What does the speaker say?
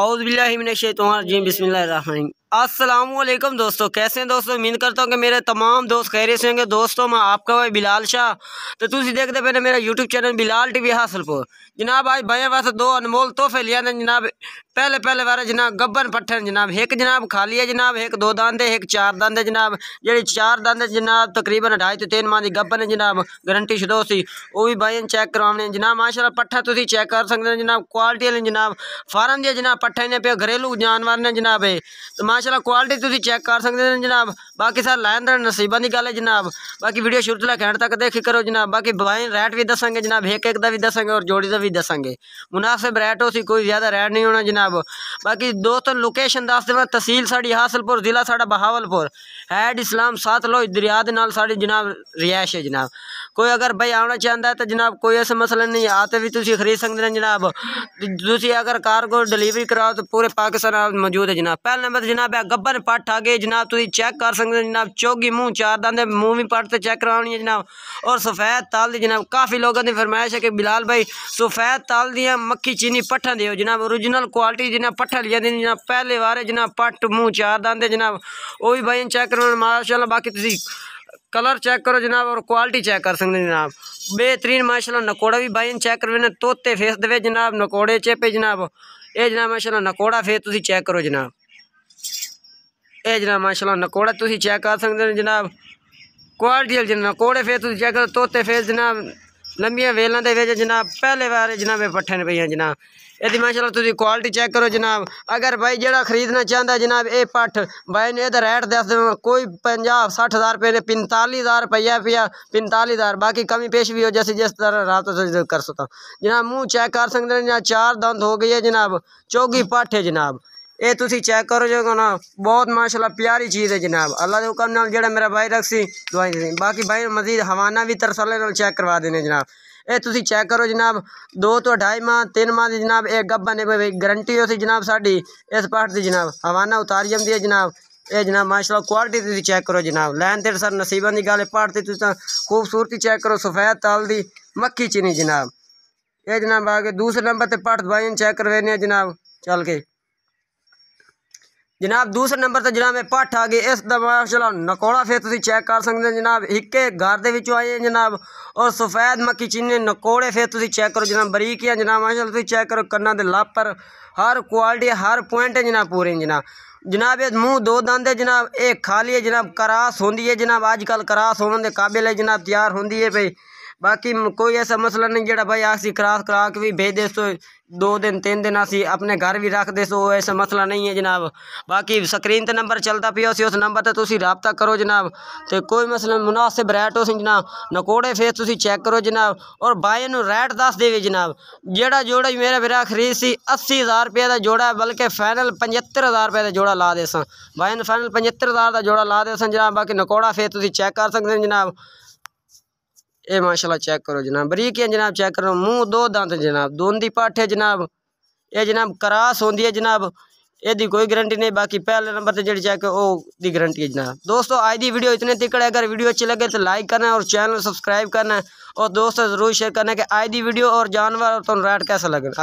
औज़बिल्लाशैतरजीम बसमिल असलम दोस्तों कैसे हैं दोस्तों उम्मीद करता हूँ कि मेरे तमाम दोस्त खैरे से होंगे दोस्तों मैं आपका भाई बिलाल शाह तो तुम देखते पहले मेरा YouTube channel Bilal T V Hasilpur जनाब आज भाई वास्तव दो अनमोल तोहफे लिया ने जनाब पहले पहले बार जनाब गब्बन पट्ठन जनाब एक जनाब खाली है जनाब एक दो दंद है एक चार दंद है जनाब जेडी चार दंद जनाब तकरीबन ढाई तो तीन माह की गब्बन है जनाब गारंटी शदो सी वो भी भाई चेक करवाने जनाब माशाला पट्ठा तुम चेक कर सकते हो जनाब क्वालिटी वाले जनाब फार्म दिया जनाब पट्ठा इन्हें पे घरेलू जानवर ने जनाब है तो माशाला क्वालिटी तुम चेक कर सकते हो जनाब बाकी सर लाइन दर गल है जनाब बाकी वीडियो शुरू तो लैके तक देख करो जनाब बाकी बाइन रैट भी दसेंगे जनाब एक एक का भी दसेंगे और जोड़ी का भी दसेंगे मुनासिब रेट हो सी कोई ज़्यादा रेट नहीं होना जनाब बाकी दोस्तों लोकेशन दस देव तहसील साड़ी हासलपुर ज़िला साढ़ा बहावलपुर हैड इस्लाम सात लो दरिया साड़ी जनाब रिहायश है जनाब कोई अगर भाई आना चाहता है तो जनाब कोई ऐसा मसला नहीं आते भी तुम खरीद सकते हैं जनाब तुम अगर कार को डिलीवरी कराओ तो पूरे पाकिस्तान मौजूद है जनाब पहले नंबर जनाब है गब्बन पट्ठ आ गए जनाब तुम चेक कर सकते सकते जनाब चौगी मूँह चार दंद मूँह भी पढ़ते चेक करवानी है जनाब और सफ़ेद ताल दी जनाब काफ़ी लोगों की फरमाइश है कि बिलाल भाई सफ़ेद ताल दियाँ मक्खी चीनी पट्ठा दियो जनाब ओरिजिनल क्वालिटी जिन्हें पट्ठा लिया दिन जनाब पहले बार जनाब पट्ट मूँह चार दंद जनाब वो भी भाई चेक करवाने माशाला बाकी तुम कलर चेक करो जनाब और क्वालिटी चेक कर सकते जनाब बेहतरीन माशा नकोड़ा भी भाई चेक करवाने तोते फेस दे जनाब नकोड़े चेपे जनाब ये जनाब माशाला नकोड़ा फेस तुम चेक करो जनाब यह जनाब माशाला नकोड़ा तुम चैक कर सकते हो जनाब क्वालिटी जनाब नकोड़े फिर तुम चैक करो तोते फिर जनाब लंबी वेलों के जनाब पहले बार जनाब ये पट्ठे ने पाइं जनाब ए माशा तुम क्वालिटी चैक करो जनाब अगर भाई जो खरीदना चाहता जनाब ये पट्ठ भाई ने यह रेट दस दे कोई पाँह सठ हज़ार रुपये ने पंताली हज़ार रुपया पिया पंताली हज़ार बाकी कमी पेश भी हो जाए जिस तरह रात कर सकता जनाब मूँह चैक कर सकते जनाब चार दंद हो गई है जनाब चौगी पट्ठ है जनाब ये चैक करो जो ना बहुत माशाला प्यारी चीज़ है जनाब अल्लाह के हुक्म जो मेरा भाई रख दवाई दे बाकी भाई मजीद हवाना भी तरसाले चैक करवा देने जनाब ये तुम चेक करो जनाब दो तो ढाई माह तीन माह की जनाब एक गब्बा ने गरंटी होती जनाब सा इस पार्ट की जनाब हवाना उतारी आती है जनाब ये जनाब माशाल्लाह क्वालिटी तुम चेक करो जनाब लैन देर सर नसीबा की गल पहाड़ तुम खूबसूरती चैक करो सफेद तल दी मक्की चीनी जनाब ये जनाब आ गए दूसरे नंबर पर पहाड़ दवाई चेक करवाने जनाब चल के ਜਨਾਬ ਦੂਸਰੇ ਨੰਬਰ ਤੇ ਜਨਾਬ ਇਹ ਪੱਠ ਆ ਗਏ ਇਸ ਦਾ ਮਾਸ਼ਾਅੱਲਾ ਨਕੋੜਾ ਫੇਰ ਤੁਸੀਂ ਚੈੱਕ ਕਰ ਸਕਦੇ ਹੋ ਜਨਾਬ ਇੱਕੇ ਘਰ ਦੇ ਵਿੱਚੋਂ ਆਏ ਜਨਾਬ ਔਰ ਸਫੈਦ ਮੱਕੀ ਚੀਨੇ ਨਕੋੜੇ ਫੇਰ ਤੁਸੀਂ ਚੈੱਕ ਕਰੋ ਜਨਾਬ ਬਰੀਕ ਹੈ ਜਨਾਬ ਮਾਸ਼ਾਅੱਲਾ ਤੁਸੀਂ ਚੈੱਕ ਕਰੋ ਕੰਨਾਂ ਦੇ ਲਾਪਰ ਪਰ ਹਰ ਕੁਆਲਿਟੀ ਹਰ ਪੁਆਇੰਟ ਜਨਾਬ ਪੂਰੇ ਜਨਾਬ ਜਨਾਬ ਇਹ ਮੂੰਹ ਦੋ ਦੰਦ ਹੈ ਜਨਾਬ ਇਹ ਖਾਲੀ ਹੈ ਜਨਾਬ ਕਰਾਸ ਹੁੰਦੀ ਹੈ ਜਨਾਬ ਅੱਜ ਕੱਲ ਕਰਾਸ ਹੋਣ ਦੇ ਕਾਬਿਲ ਹੈ ਜਨਾਬ ਤਿਆਰ ਹੁੰਦੀ ਹੈ ਭਈ बाकी कोई ऐसा मसला नहीं जेड़ा भाई आसी करा करा भी भेज दे सो दो दिन तीन दिन अस अपने घर भी रख दे सो ऐसा मसला नहीं है जनाब बाकी स्क्रीन ते नंबर चलता पियो सी उस नंबर ते तुसी रबता करो जनाब तो कोई मसला मुनासिब रेट उस जनाब नकोड़े फेस तुसी चेक करो जनाब और भाई नु रेट दस दे जनाब जोड़ा जोड़ा मेरा बिरा खरीद सी अस्सी हज़ार रुपये का जोड़ा बल्कि फाइनल पचहत्तर हज़ार रुपये का जोड़ा ला दे सन भाई फाइनल पचहत्तर हज़ार का जोड़ा ला दे सन जनाब बाकी नकोड़ा फेस तुसी चेक कर सकते जनाब ये माशाला चेक करो जनाब बरीक है जनाब चेक करो मूँह दो दंद जनाब पाठ है जनाब ये जनाब करास होंगी है जनाब ए कोई गरंटी नहीं बाकी पहले नंबर से जो चेक ਉਹ ਦੀ गरंटी है जनाब दोस्तों ਅੱਜ की वीडियो इतने ਤਿਕੜ ਹੈ ਅਗਰ ਵੀਡੀਓ लगे तो लाइक करना और चैनल सब्सक्राइब करना और दोस्तों जरूर शेयर करना कि आज की वीडियो और जानवर और ਤੁਹਾਨੂੰ कैसा लगे